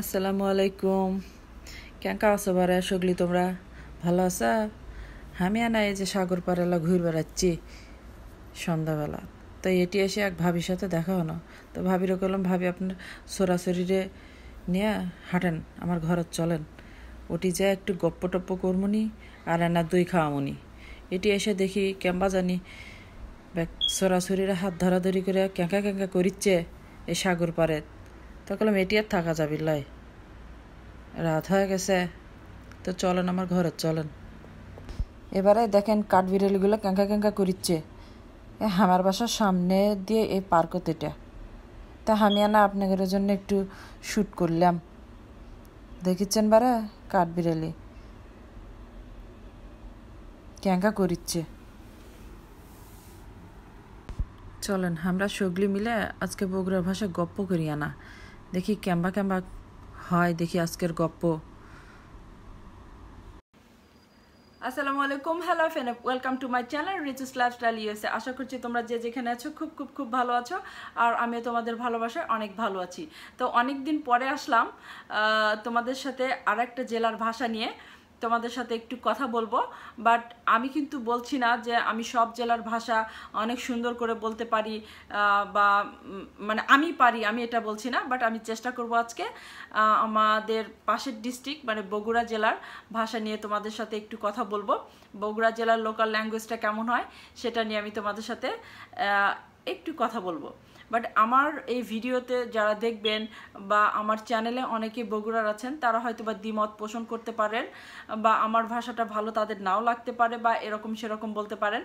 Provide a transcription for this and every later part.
আসসালামু আলাইকুম কেঙ্কা আছো বারে সগলি তোমরা ভালো আছা আমি আনা এই যে সাগর পাড়ালা ঘুরে বেড়াচ্ছি সন্ধ্যাবেলা তো এটি এসে এক ভাবির সাথে দেখা হলো তো ভাবির করলাম ভাবি আপনার সরাসরিরে নিয়ে হাঁটেন আমার ঘর চলেন ওটি যা একটু গপ্প টপ্প করমুনি আর এনা দই খাওয়ামুনি এটি এসে দেখি কেম্বা জানি সরাসরিরা হাত ধরাধরি করে ক্যাঁকা ক্যাঁকা করিচ্ছে এই সাগর পাড়ের তা বললাম এটি আর থাকা যাবি লাই রাত হয়ে গেছে তো চলেন আমার ঘরে চলেন এবারে দেখেন কাঠ বিড়ালিগুলো ক্যাঙ্কা ক্যাঙ্কা করিচ্ছে এ হামার বাসার সামনে দিয়ে এই এটা তা আমি না আপনাদের জন্য একটু শ্যুট করলাম দেখিচ্ছেন বারা কাঠবিড়ালি ক্যাঙ্কা করিচ্ছে চলেন আমরা সগলি মিলে আজকে বগুড়ার ভাষায় গপ্প করি আনা দেখি ক্যাম্বা ক্যাম্বা হয় দেখি আজকের গপ্প আসসালামু আলাইকুম hello fan welcome to my channel riches style USA আশা করছি তোমরা যে যেখানে আছো খুব খুব খুব ভালো আছো আর আমিও তোমাদের ভালোবাসায় অনেক ভালো আছি তো অনেক দিন পরে আসলাম তোমাদের সাথে আর একটা জেলার ভাষা নিয়ে তোমাদের সাথে একটু কথা বলবো বাট আমি কিন্তু বলছি না যে আমি সব জেলার ভাষা অনেক সুন্দর করে বলতে পারি বা মানে আমি পারি আমি এটা বলছি না বাট আমি চেষ্টা করব আজকে আমাদের পাশের ডিস্ট্রিক্ট মানে বগুড়া জেলার ভাষা নিয়ে তোমাদের সাথে একটু কথা বলবো বগুড়া জেলার লোকাল ল্যাঙ্গুয়েজটা কেমন হয় সেটা নিয়ে আমি তোমাদের সাথে একটু কথা বলবো বাট আমার এই ভিডিওতে যারা দেখবেন বা আমার চ্যানেলে অনেকে বগুড়ার আছেন তারা হয়তো বা দ্বিমত পোষণ করতে পারেন বা আমার ভাষাটা ভালো তাদের নাও লাগতে পারে বা এরকম সেরকম বলতে পারেন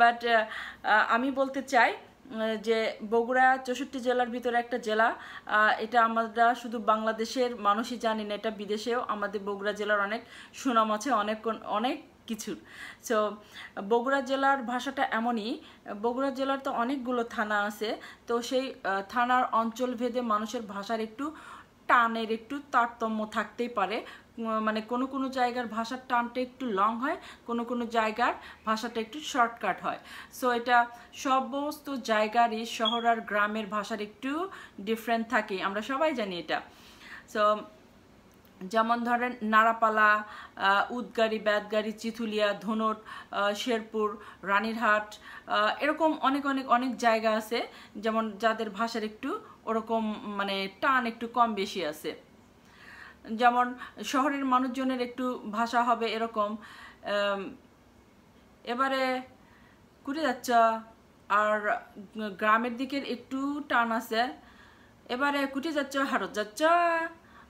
বাট আমি বলতে চাই যে বগুড়া চৌষট্টি জেলার ভিতরে একটা জেলা এটা আমরা শুধু বাংলাদেশের মানুষই জানি না এটা বিদেশেও আমাদের বগুড়া জেলার অনেক সুনাম আছে অনেক অনেক কিছুর সো বগুড়া জেলার ভাষাটা এমনই বগুড়া জেলার তো অনেকগুলো থানা আছে তো সেই থানার অঞ্চল ভেদে মানুষের ভাষার একটু টানের একটু তারতম্য থাকতেই পারে মানে কোনো কোনো জায়গার ভাষার টানটা একটু লং হয় কোনো কোনো জায়গার ভাষাটা একটু শর্টকাট হয় সো এটা সমস্ত জায়গারই শহর আর গ্রামের ভাষার একটু ডিফারেন্ট থাকে আমরা সবাই জানি এটা সো যেমন ধরেন নারাপালা উদগাড়ি ব্যাদগাড়ি চিথুলিয়া ধনট শেরপুর রানীরহাট এরকম অনেক অনেক অনেক জায়গা আছে যেমন যাদের ভাষার একটু ওরকম মানে টান একটু কম বেশি আছে যেমন শহরের মানুষজনের একটু ভাষা হবে এরকম এবারে কুড়ি যাচ্ছা আর গ্রামের দিকের একটু টান আছে এবারে কুটি যাচ্ছ হারত যাচ্ছ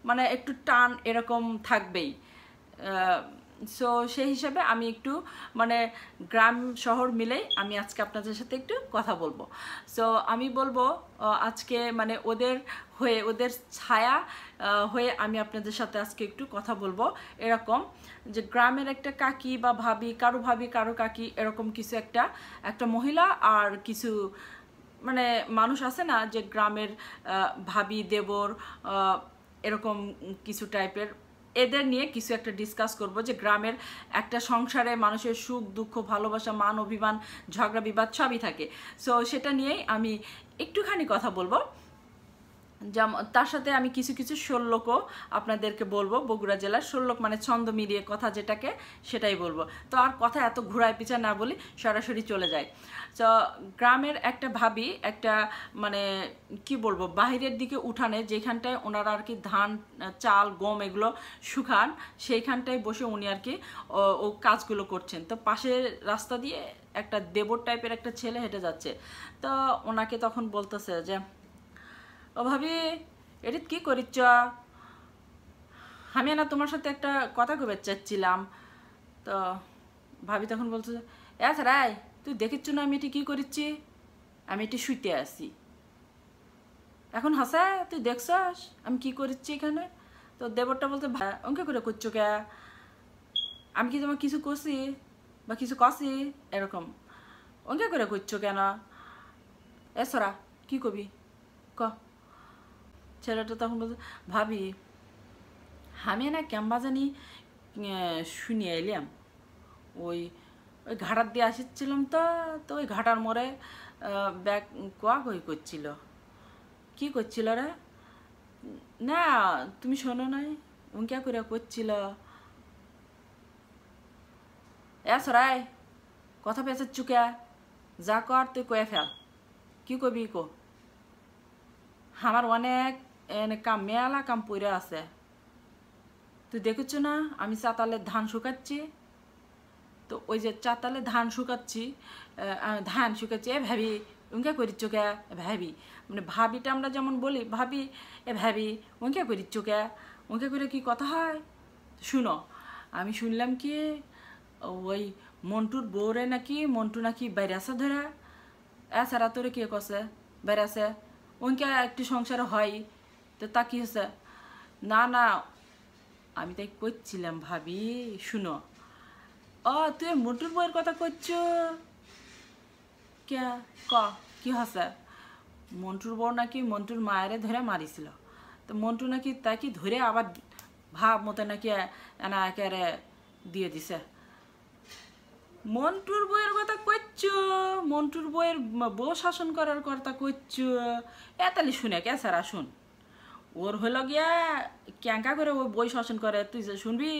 মানে একটু টান এরকম থাকবেই সো সেই হিসাবে আমি একটু মানে গ্রাম শহর মিলেই আমি আজকে আপনাদের সাথে একটু কথা বলবো সো আমি বলবো আজকে মানে ওদের হয়ে ওদের ছায়া হয়ে আমি আপনাদের সাথে আজকে একটু কথা বলবো এরকম যে গ্রামের একটা কাকি বা ভাবি কারো ভাবি কারো কাকি এরকম কিছু একটা একটা মহিলা আর কিছু মানে মানুষ আছে না যে গ্রামের ভাবি দেবর এরকম কিছু টাইপের এদের নিয়ে কিছু একটা ডিসকাস করব যে গ্রামের একটা সংসারে মানুষের সুখ দুঃখ ভালোবাসা মান অভিমান ঝগড়া বিবাদ সবই থাকে সো সেটা নিয়েই আমি একটুখানি কথা বলবো তার সাথে আমি কিছু কিছু ষোল্লকও আপনাদেরকে বলবো বগুড়া জেলার ষোল্লক মানে ছন্দ মিলিয়ে কথা যেটাকে সেটাই বলবো তো আর কথা এত ঘুরায় পিছা না বলি সরাসরি চলে যায় তো গ্রামের একটা ভাবি একটা মানে কি বলবো বাহিরের দিকে উঠানে যেখানটায় ওনারা আর কি ধান চাল গম এগুলো শুকান সেইখানটায় বসে উনি আর কি ও কাজগুলো করছেন তো পাশের রাস্তা দিয়ে একটা দেবর টাইপের একটা ছেলে হেঁটে যাচ্ছে তো ওনাকে তখন বলতেছে যে ও ভাবি এডিট কি করিচ্ছ আমি না তোমার সাথে একটা কথা কবে চাচ্ছিলাম তো ভাবি তখন বলছো এস রায় তুই দেখিচ্ছ না আমি এটি কী করিচ্ছি আমি এটি শুইতে আসি এখন হাসা তুই দেখছস আমি কি করিচ্ছি এখানে তো দেবরটা বলতে অঙ্কে করে করছো কে আমি কি তোমার কিছু করছি বা কিছু কষি এরকম অঙ্কে করে করছো কেন এসরা কি কবি ক ছেলেটা তখন বলছে ভাবি আমি না ক্যাম্বা জানি শুনিয়ে এলাম ওই ওই ঘাটার দিয়ে আসিছিলাম তো তো ওই ঘাটার মোড়ে ব্যাগ কোয়াক কই করছিল কি করছিল রে না তুমি শোনো নাই উঙ্কা করে করছিল এ সরাই কথা পেয়েছে চুকা যা কর তুই কয়ে ফেল কি কবি কো আমার অনেক এনে কাম মেলা কাম পরে আছে তুই দেখেছ না আমি চাতালে ধান শুকাচ্ছি তো ওই যে চাতালে ধান শুকাচ্ছি ধান শুকাচ্ছি এ ভাবি উঙ্কা করিচ্ছ কে ভাবি মানে ভাবিটা আমরা যেমন বলি ভাবি এ ভাবি উঙ্কা করিচ্ছ কে উঙ্কা করে কি কথা হয় শুনো আমি শুনলাম কি ওই মন্টুর বৌরে নাকি মন্টু নাকি বাইরে আসা ধরে এছাড়া তোরে কে কসে বাইরে আসে উঙ্কা একটি সংসার হয় তো তা কি হয়েছে না না আমি তাই করছিলাম ভাবি শুনো ও তুই মোটুর বইয়ের কথা করছ কে ক কি হসে মন্টুর বউ নাকি মন্টুর মায়েরে ধরে মারিছিল তো মন্টু নাকি তাকে ধরে আবার ভাব মতো নাকি এনা একেবারে দিয়ে দিছে মন্টুর বইয়ের কথা কইচ্ছ মন্টুর বইয়ের বউ শাসন করার কথা করছো এ তাহলে শুনে কে স্যার শুন ওর হইল গিয়া ক্যাঙ্কা করে ও বই শাসন করে তুই যে শুনবি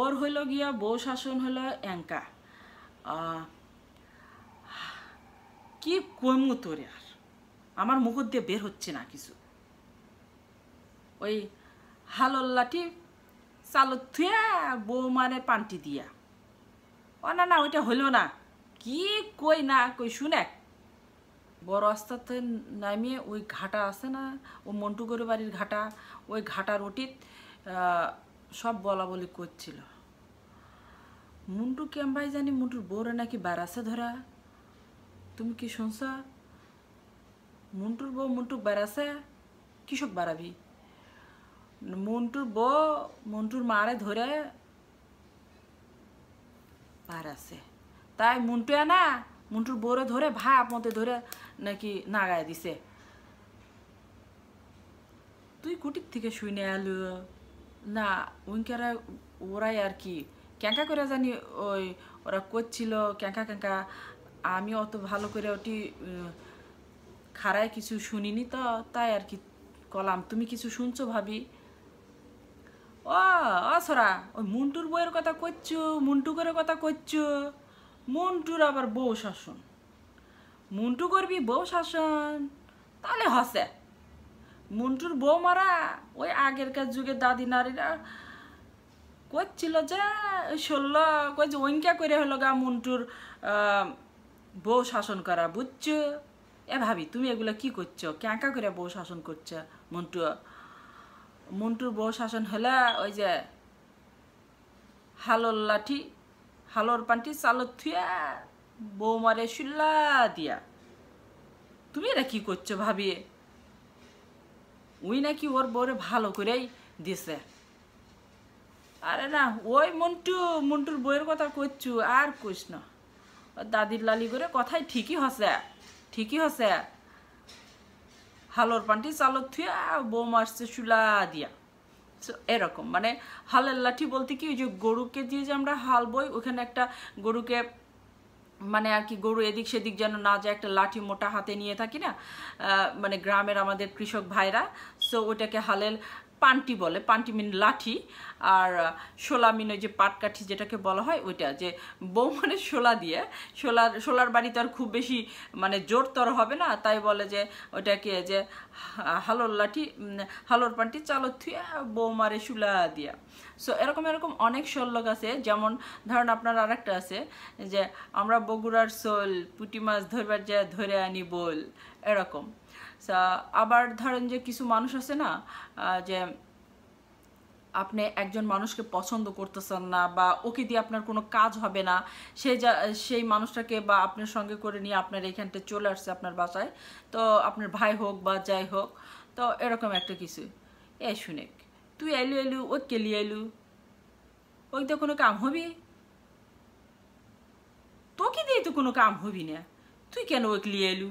ওর হইল গিয়া বউ শাসন হলো অ্যাঙ্কা কি কমু তোর আর আমার মুখর দিয়ে বের হচ্ছে না কিছু ওই হাল লাঠি চাল থুয়া বউ মানে পান্টি দিয়া ও না না ওইটা হইল না কি কই না কই শুনে বড় রাস্তাতে নামিয়ে ওই ঘাটা আছে না ও করে বাড়ির ঘাটা ওই ঘাটা ওটিত সব বলা বলি করছিল মুন্টু ভাই জানি মুন্টুর বউরে নাকি বেড়াছে ধরা তুমি কি শুনছ মুন্টুর বউ মুন্টুক বেড়াছে কিসব বাড়াবি মন্টুর বউ মন্টুর মারে ধরে বেড়াছে তাই মুন্টু না মুন্টুর বউরে ধরে ভাপ মতে ধরে নাকি নাগায় দিছে তুই কুটির থেকে শুনে আল না উইঙ্কারা ওরাই আর কি ক্যাঁকা করে জানি ওই ওরা করছিল ক্যাঁকা ক্যাঁকা আমি অত ভালো করে ওটি খাড়ায় কিছু শুনিনি তো তাই আর কি কলাম তুমি কিছু শুনছো ভাবি ও অসরা ওই মুন্টুর বইয়ের কথা করছো মুন্টু করে কথা করছো মুন্টুর আবার বউ শাসন মুন্টু করবি বউ শাসন তাহলে হসে মুন্টুর বউ মারা ওই আগেরকার যুগে দাদি নারীরা করছিল যে ষোলো কই যে ওইঙ্কা করে হলো গা মুন্টুর বউ শাসন করা বুঝছো এ ভাবি তুমি এগুলো কি করছো ক্যাঁকা করে বউ শাসন করছো মন্টু মন্টুর বউ শাসন হলে ওই যে হালোর লাঠি হালোর পান্টি চালো থুয়া বৌমারে শুল্লা দিয়া তুমি এটা কি করছো ভাবিয়ে উই নাকি ওর বউরে ভালো করেই দিছে আরে না ওই মন্টু মন্টুর বইয়ের কথা করছু আর কইস না দাদির লালি করে কথাই ঠিকই হসে ঠিকই হসে হালোর পান্টি চালত থুয়া বৌ মারছে শুলা দিয়া এরকম মানে হালের লাঠি বলতে কি ওই যে গরুকে দিয়ে যে আমরা হাল বই ওখানে একটা গরুকে মানে আর কি গরু এদিক সেদিক যেন না যায় একটা লাঠি মোটা হাতে নিয়ে থাকি না মানে গ্রামের আমাদের কৃষক ভাইরা সো ওটাকে হালেল পান্টি বলে পান্টি মিন লাঠি আর শোলা মিন ওই যে পাটকাঠি যেটাকে বলা হয় ওইটা যে বউ মানে শোলা দিয়ে শোলার শোলার বাড়িতে আর খুব বেশি মানে জোরতর হবে না তাই বলে যে ওইটাকে যে হালোর লাঠি হালোর পান্টি চালো থুয়ে বউ মারে শোলা দিয়া সো এরকম এরকম অনেক শল্লক আছে যেমন ধরেন আপনার আর একটা আছে যে আমরা বগুড়ার শোল পুটি মাছ ধরবার যে ধরে আনি বল এরকম আবার ধরেন যে কিছু মানুষ আছে না যে আপনি একজন মানুষকে পছন্দ করতেছেন না বা ওকে দিয়ে আপনার কোনো কাজ হবে না সে যা সেই মানুষটাকে বা আপনার সঙ্গে করে নিয়ে আপনার এইখানটা চলে আসছে আপনার বাসায় তো আপনার ভাই হোক বা যাই হোক তো এরকম একটা কিছু এ শুনে তুই এলু এলু ও কেলি এলু ওই তো কোনো কাম হবি তোকে দিয়ে তো কোনো কাম হবি না তুই কেন ওই লিয়ে এলু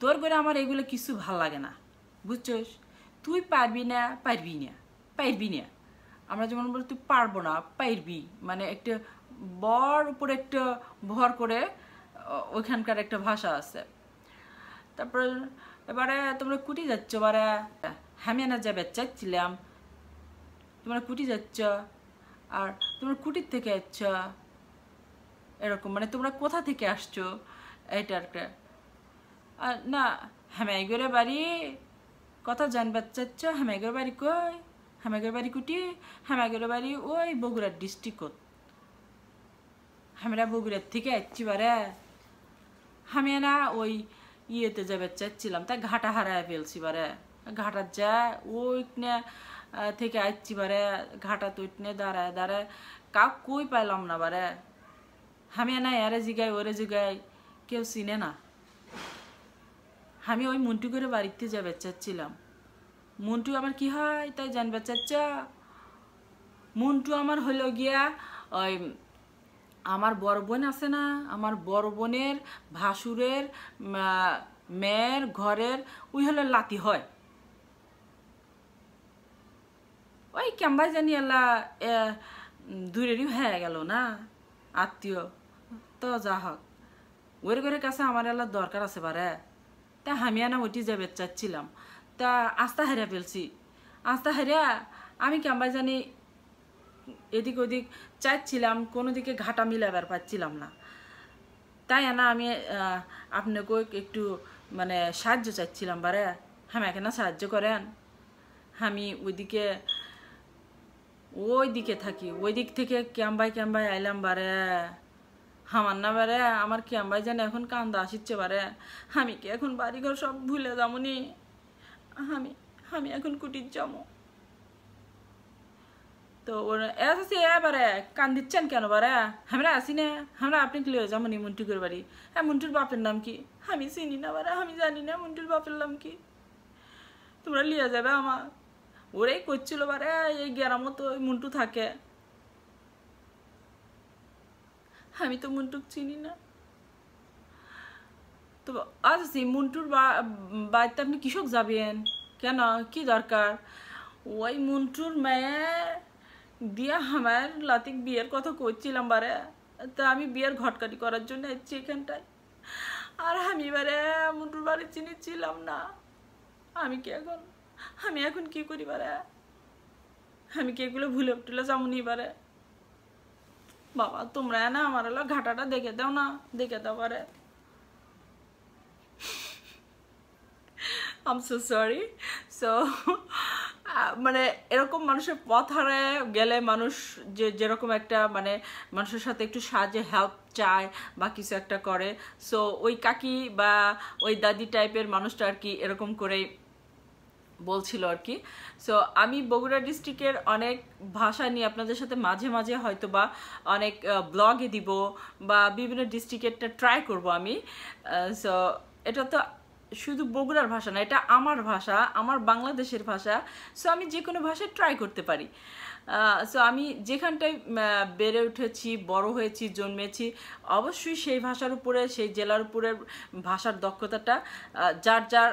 তোর করে আমার এগুলো কিছু ভাল লাগে না বুঝছিস তুই পারবি না পারবি না পারবি না আমরা যেমন বলি তুই পারবো না পারবি মানে একটা বর উপরে একটা ভর করে ওইখানকার একটা ভাষা আছে তারপর এবারে তোমরা কুটি যাচ্ছ বারে হ্যামিয়ানা যাবে চাইছিলাম তোমরা কুটি যাচ্ছ আর তোমরা কুটির থেকে যাচ্ছ এরকম মানে তোমরা কোথা থেকে আসছো এটা আর না হ্যাঁ বাড়ি কথা জানবার চাচ্ছ হামাগের বাড়ি কই হামাগের বাড়ি কুটি হামাগের বাড়ি ওই বগুড়ার ডিস্ট্রিক্টত আমরা বগুড়ার থেকে আসছি বারে আমি না ওই ইয়েতে যাবে চাচ্ছিলাম তাই ঘাটা হারায় ফেলছি বারে ঘাটার যা ওই থেকে আসছি বারে ঘাটা তো ইটনে দাঁড়ায় দাঁড়ায় কাউ কই পাইলাম না বারে আমি না এরে জিগাই ওরে জিগাই কেউ চিনে না আমি ওই মন্টু করে বাড়িতে যাবে চাচ্ছিলাম মন্টু আমার কি হয় তাই জানবে চাচ্চা মন্টু আমার হলো গিয়া ওই আমার বড় বোন আছে না আমার বড় বোনের ভাসুরের মেয়ের ঘরের ওই হলো লাতি হয় ওই কেমবাই জানি এলা দূরেরই হয়ে গেল না আত্মীয় তো যা হোক ওর ঘরের কাছে আমার এলা দরকার আছে বারে তা আনা উঠি যাবে চাচ্ছিলাম তা আস্থা হারা ফেলছি আস্থা হারা আমি কেমবা জানি এদিক ওদিক চাচ্ছিলাম কোনো দিকে ঘাটা মিলাবার পাচ্ছিলাম না তাই না আমি আপনাকে একটু মানে সাহায্য চাচ্ছিলাম বারে হ্যাঁ না সাহায্য করেন আমি ওইদিকে ওই দিকে থাকি ওই দিক থেকে ক্যাম্বাই ক্যাম্বাই আইলাম বারে আমার না বারে আমার কি আমরা জানে এখন কান্দা আসিচ্ছে বারে আমি কি এখন বাড়িঘর সব ভুলে যামনি আমি আমি এখন কুটির যাবো তো ওর এসে এবারে কান কান্দিচ্ছেন কেন বারে আমরা আসি না আমরা আপনি কি লিয়ে যাবো নি মন্টুকের বাড়ি হ্যাঁ মন্টুর বাপের নাম কি আমি চিনি না বারে আমি জানি না মন্টুর বাপের নাম কি তোমরা লিয়ে যাবে আমার ওরাই করছিল বারে এই ওই মন্টু থাকে আমি তো মুন্টুক চিনি না তো আজ সেই মুন্টুর বাড়িতে আপনি কৃষক যাবেন কেন কি দরকার ওই মুন্টুর মেয়ে দিয়ে আমার লাতিক বিয়ের কথা করছিলাম বারে তা আমি বিয়ের ঘটকাটি করার জন্য এসেছি এখানটায় আর আমি এবারে মুন্টুর বাড়ি চিনিছিলাম না আমি কি এখন আমি এখন কি করি বারে আমি কি এগুলো ভুলে টুলে যাবো নি এবারে বাবা তোমরা না আমার হলো ঘাটাটা দেখে দাও না দেখে দাও পারে আম সো সরি সো মানে এরকম মানুষের পথ হারায় গেলে মানুষ যে যেরকম একটা মানে মানুষের সাথে একটু সাহায্যে হেল্প চায় বা কিছু একটা করে সো ওই কাকি বা ওই দাদি টাইপের মানুষটা আর কি এরকম করেই বলছিল আর কি সো আমি বগুড়া ডিস্ট্রিক্টের অনেক ভাষা নিয়ে আপনাদের সাথে মাঝে মাঝে হয়তো বা অনেক ব্লগে দিব বা বিভিন্ন ডিস্ট্রিক্টেরটা ট্রাই করব আমি সো এটা তো শুধু বগুড়ার ভাষা না এটা আমার ভাষা আমার বাংলাদেশের ভাষা সো আমি যে কোনো ভাষায় ট্রাই করতে পারি সো আমি যেখানটায় বেড়ে উঠেছি বড় হয়েছি জন্মেছি অবশ্যই সেই ভাষার উপরে সেই জেলার উপরে ভাষার দক্ষতাটা যার যার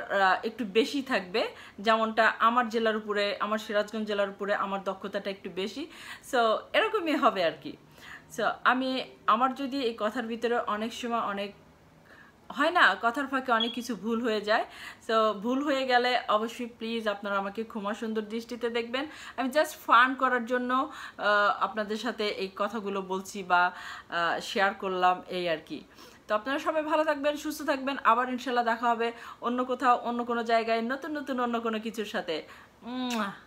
একটু বেশি থাকবে যেমনটা আমার জেলার উপরে আমার সিরাজগঞ্জ জেলার উপরে আমার দক্ষতাটা একটু বেশি সো এরকমই হবে আর কি সো আমি আমার যদি এই কথার ভিতরে অনেক সময় অনেক হয় না কথার ফাঁকে অনেক কিছু ভুল হয়ে যায় সো ভুল হয়ে গেলে অবশ্যই প্লিজ আপনারা আমাকে ক্ষমা সুন্দর দৃষ্টিতে দেখবেন আমি জাস্ট ফান করার জন্য আপনাদের সাথে এই কথাগুলো বলছি বা শেয়ার করলাম এই আর কি তো আপনারা সবাই ভালো থাকবেন সুস্থ থাকবেন আবার ইনশাল্লাহ দেখা হবে অন্য কোথাও অন্য কোনো জায়গায় নতুন নতুন অন্য কোনো কিছুর সাথে